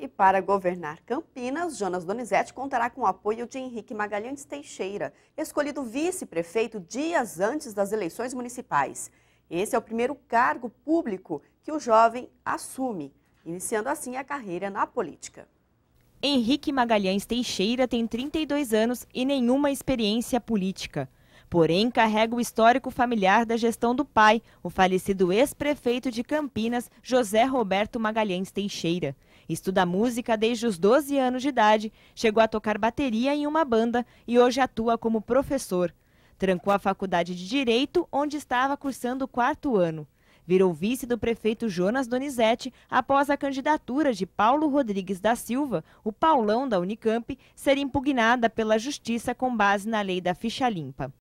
E para governar Campinas, Jonas Donizete contará com o apoio de Henrique Magalhães Teixeira, escolhido vice-prefeito dias antes das eleições municipais. Esse é o primeiro cargo público que o jovem assume, iniciando assim a carreira na política. Henrique Magalhães Teixeira tem 32 anos e nenhuma experiência política porém carrega o histórico familiar da gestão do pai, o falecido ex-prefeito de Campinas, José Roberto Magalhães Teixeira. Estuda música desde os 12 anos de idade, chegou a tocar bateria em uma banda e hoje atua como professor. Trancou a faculdade de Direito, onde estava cursando o quarto ano. Virou vice do prefeito Jonas Donizete após a candidatura de Paulo Rodrigues da Silva, o Paulão da Unicamp, ser impugnada pela Justiça com base na lei da ficha limpa.